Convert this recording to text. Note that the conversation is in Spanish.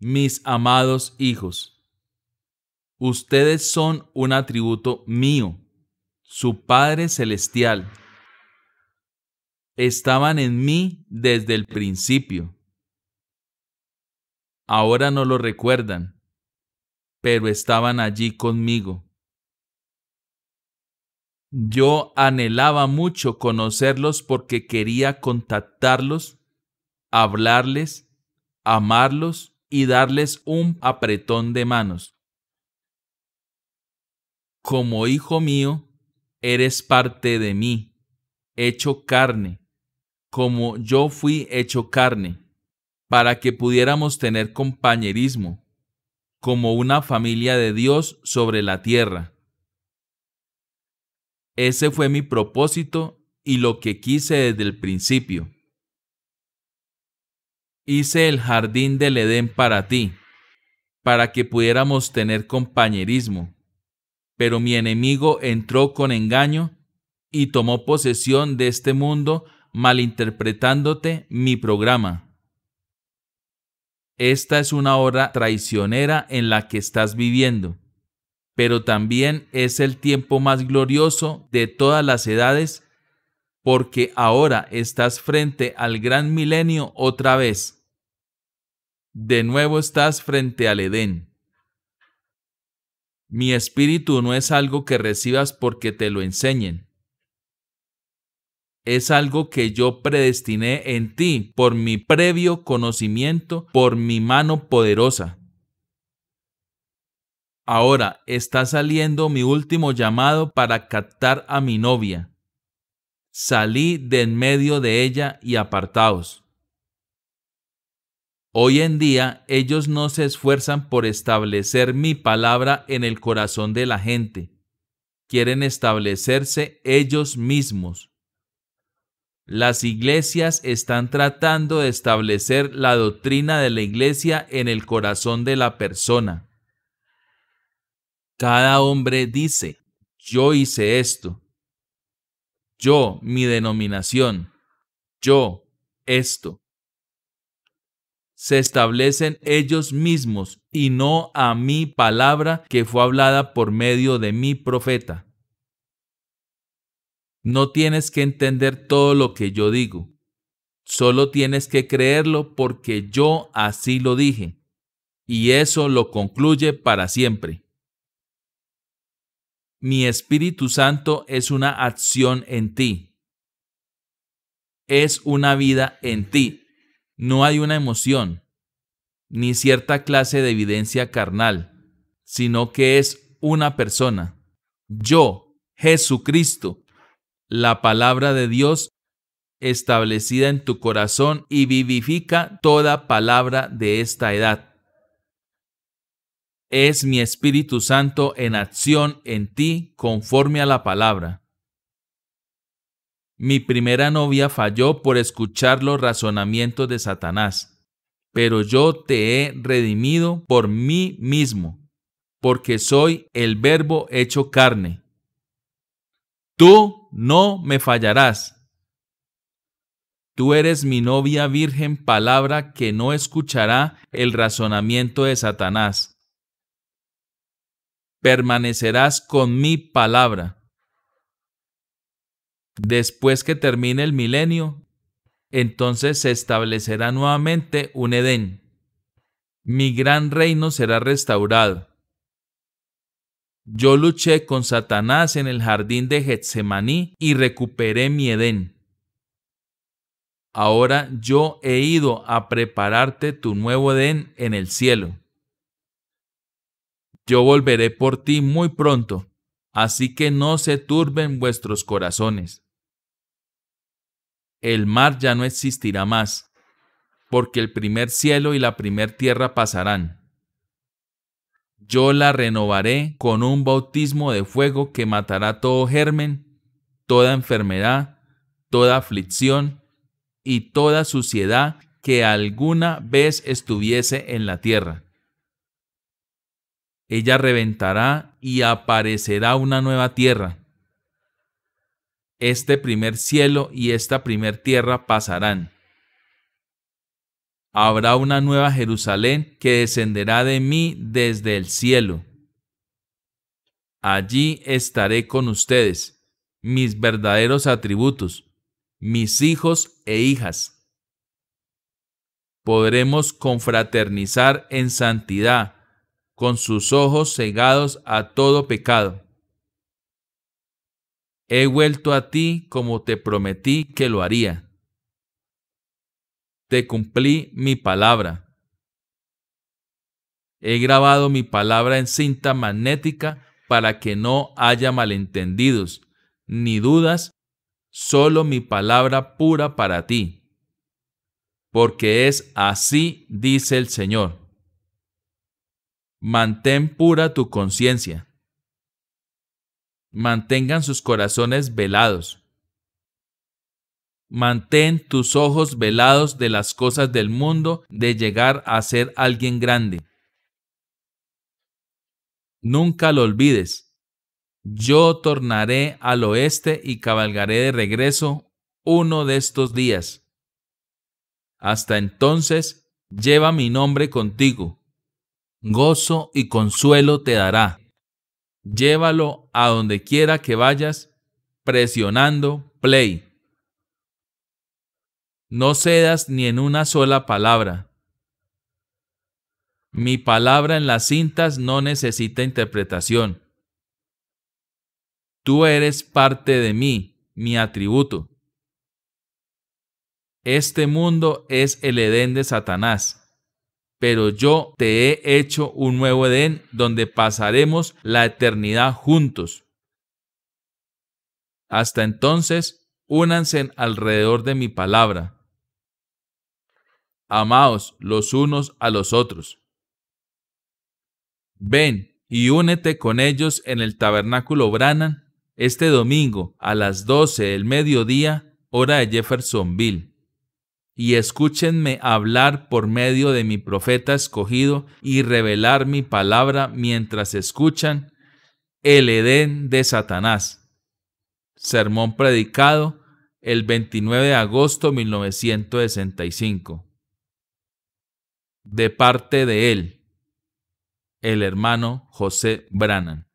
mis amados hijos, ustedes son un atributo mío, su Padre Celestial. Estaban en mí desde el principio. Ahora no lo recuerdan, pero estaban allí conmigo. Yo anhelaba mucho conocerlos porque quería contactarlos, hablarles, amarlos y darles un apretón de manos. Como hijo mío, eres parte de mí, hecho carne, como yo fui hecho carne, para que pudiéramos tener compañerismo, como una familia de Dios sobre la tierra. Ese fue mi propósito y lo que quise desde el principio hice el jardín del Edén para ti, para que pudiéramos tener compañerismo. Pero mi enemigo entró con engaño y tomó posesión de este mundo malinterpretándote mi programa. Esta es una hora traicionera en la que estás viviendo, pero también es el tiempo más glorioso de todas las edades porque ahora estás frente al gran milenio otra vez de nuevo estás frente al Edén. Mi espíritu no es algo que recibas porque te lo enseñen. Es algo que yo predestiné en ti por mi previo conocimiento, por mi mano poderosa. Ahora está saliendo mi último llamado para captar a mi novia. Salí de en medio de ella y apartaos. Hoy en día ellos no se esfuerzan por establecer mi palabra en el corazón de la gente. Quieren establecerse ellos mismos. Las iglesias están tratando de establecer la doctrina de la iglesia en el corazón de la persona. Cada hombre dice, yo hice esto. Yo, mi denominación. Yo, esto se establecen ellos mismos y no a mi palabra que fue hablada por medio de mi profeta. No tienes que entender todo lo que yo digo, solo tienes que creerlo porque yo así lo dije, y eso lo concluye para siempre. Mi Espíritu Santo es una acción en ti, es una vida en ti, no hay una emoción, ni cierta clase de evidencia carnal, sino que es una persona. Yo, Jesucristo, la palabra de Dios establecida en tu corazón y vivifica toda palabra de esta edad. Es mi Espíritu Santo en acción en ti conforme a la palabra. Mi primera novia falló por escuchar los razonamientos de Satanás, pero yo te he redimido por mí mismo, porque soy el verbo hecho carne. Tú no me fallarás. Tú eres mi novia virgen palabra que no escuchará el razonamiento de Satanás. Permanecerás con mi palabra Después que termine el milenio, entonces se establecerá nuevamente un Edén. Mi gran reino será restaurado. Yo luché con Satanás en el jardín de Getsemaní y recuperé mi Edén. Ahora yo he ido a prepararte tu nuevo Edén en el cielo. Yo volveré por ti muy pronto así que no se turben vuestros corazones. El mar ya no existirá más, porque el primer cielo y la primer tierra pasarán. Yo la renovaré con un bautismo de fuego que matará todo germen, toda enfermedad, toda aflicción y toda suciedad que alguna vez estuviese en la tierra ella reventará y aparecerá una nueva tierra. Este primer cielo y esta primer tierra pasarán. Habrá una nueva Jerusalén que descenderá de mí desde el cielo. Allí estaré con ustedes, mis verdaderos atributos, mis hijos e hijas. Podremos confraternizar en santidad con sus ojos cegados a todo pecado. He vuelto a ti como te prometí que lo haría. Te cumplí mi palabra. He grabado mi palabra en cinta magnética para que no haya malentendidos ni dudas, solo mi palabra pura para ti. Porque es así, dice el Señor. Mantén pura tu conciencia. Mantengan sus corazones velados. Mantén tus ojos velados de las cosas del mundo, de llegar a ser alguien grande. Nunca lo olvides. Yo tornaré al oeste y cabalgaré de regreso uno de estos días. Hasta entonces, lleva mi nombre contigo gozo y consuelo te dará. Llévalo a donde quiera que vayas, presionando play. No cedas ni en una sola palabra. Mi palabra en las cintas no necesita interpretación. Tú eres parte de mí, mi atributo. Este mundo es el Edén de Satanás pero yo te he hecho un nuevo Edén donde pasaremos la eternidad juntos. Hasta entonces, únanse alrededor de mi palabra. Amaos los unos a los otros. Ven y únete con ellos en el tabernáculo Branan este domingo a las 12 del mediodía, hora de Jeffersonville y escúchenme hablar por medio de mi profeta escogido y revelar mi palabra mientras escuchan el Edén de Satanás. Sermón predicado el 29 de agosto 1965. De parte de él, el hermano José Brannan.